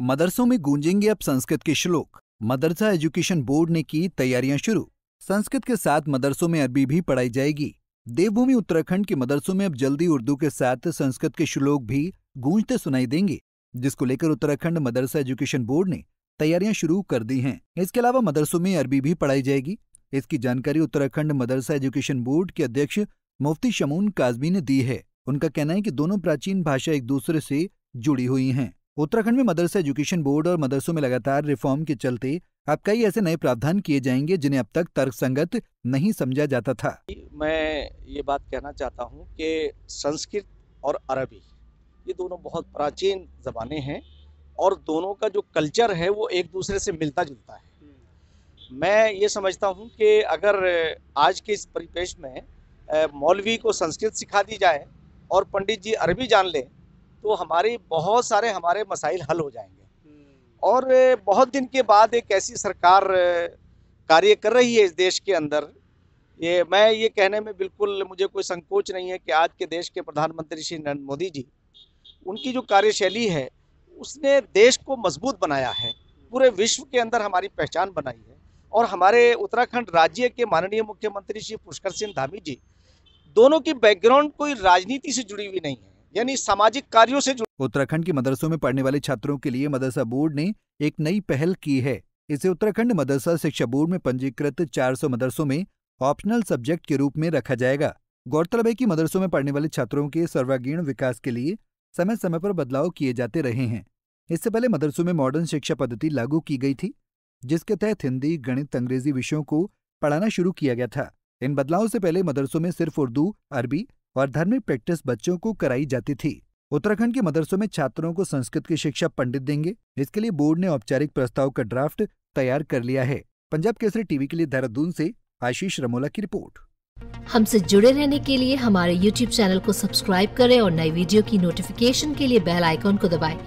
मदरसों में गूंजेंगे अब संस्कृत के श्लोक मदरसा एजुकेशन बोर्ड ने की तैयारियां शुरू संस्कृत के साथ मदरसों में अरबी भी पढ़ाई जाएगी देवभूमि उत्तराखंड के मदरसों में अब जल्दी उर्दू के साथ संस्कृत के श्लोक भी गूंजते सुनाई देंगे जिसको लेकर उत्तराखंड मदरसा एजुकेशन बोर्ड ने तैयारियां शुरू कर दी हैं इसके अलावा मदरसों में अरबी भी पढ़ाई जाएगी इसकी जानकारी उत्तराखंड मदरसा एजुकेशन बोर्ड के अध्यक्ष मुफ्ती शमून काजमी ने दी है उनका कहना है कि दोनों प्राचीन भाषा एक दूसरे से जुड़ी हुई हैं उत्तराखंड में मदरसा एजुकेशन बोर्ड और मदरसों में लगातार रिफॉर्म के चलते अब कई ऐसे नए प्रावधान किए जाएंगे जिन्हें अब तक तर्कसंगत नहीं समझा जाता था मैं ये बात कहना चाहता हूँ कि संस्कृत और अरबी ये दोनों बहुत प्राचीन जबाने हैं और दोनों का जो कल्चर है वो एक दूसरे से मिलता जुलता है मैं ये समझता हूँ कि अगर आज के इस परिपेक्ष में मौलवी को संस्कृत सिखा दी जाए और पंडित जी अरबी जान लें तो हमारे बहुत सारे हमारे मसाइल हल हो जाएंगे हम्म। और बहुत दिन के बाद एक ऐसी सरकार कार्य कर रही है इस देश के अंदर ये मैं ये कहने में बिल्कुल मुझे कोई संकोच नहीं है कि आज के देश के प्रधानमंत्री श्री नरेंद्र मोदी जी उनकी जो कार्यशैली है उसने देश को मजबूत बनाया है पूरे विश्व के अंदर हमारी पहचान बनाई है और हमारे उत्तराखंड राज्य के माननीय मुख्यमंत्री श्री पुष्कर सिंह धामी जी दोनों की बैकग्राउंड कोई राजनीति से जुड़ी हुई नहीं है यानी सामाजिक कार्यों से जुड़े उत्तराखंड के मदरसों में पढ़ने वाले छात्रों के लिए मदरसा बोर्ड ने एक नई पहल की है इसे उत्तराखंड मदरसा शिक्षा बोर्ड में पंजीकृत 400 मदरसों में ऑप्शनल सब्जेक्ट के रूप में रखा जाएगा गौरतलब है कि मदरसों में पढ़ने वाले छात्रों के सर्वागीण विकास के लिए समय समय पर बदलाव किए जाते रहे हैं इससे पहले मदरसों में मॉडर्न शिक्षा पद्धति लागू की गई थी जिसके तहत हिंदी गणित अंग्रेजी विषयों को पढ़ाना शुरू किया गया था इन बदलावों से पहले मदरसों में सिर्फ उर्दू अरबी और धार्मिक प्रैक्टिस बच्चों को कराई जाती थी उत्तराखंड के मदरसों में छात्रों को संस्कृत की शिक्षा पंडित देंगे इसके लिए बोर्ड ने औपचारिक प्रस्ताव का ड्राफ्ट तैयार कर लिया है पंजाब केसरी टीवी के लिए देहरादून से आशीष रमोला की रिपोर्ट हमसे जुड़े रहने के लिए हमारे यूट्यूब चैनल को सब्सक्राइब करें और नई वीडियो की नोटिफिकेशन के लिए बेल आइकॉन को दबाएं।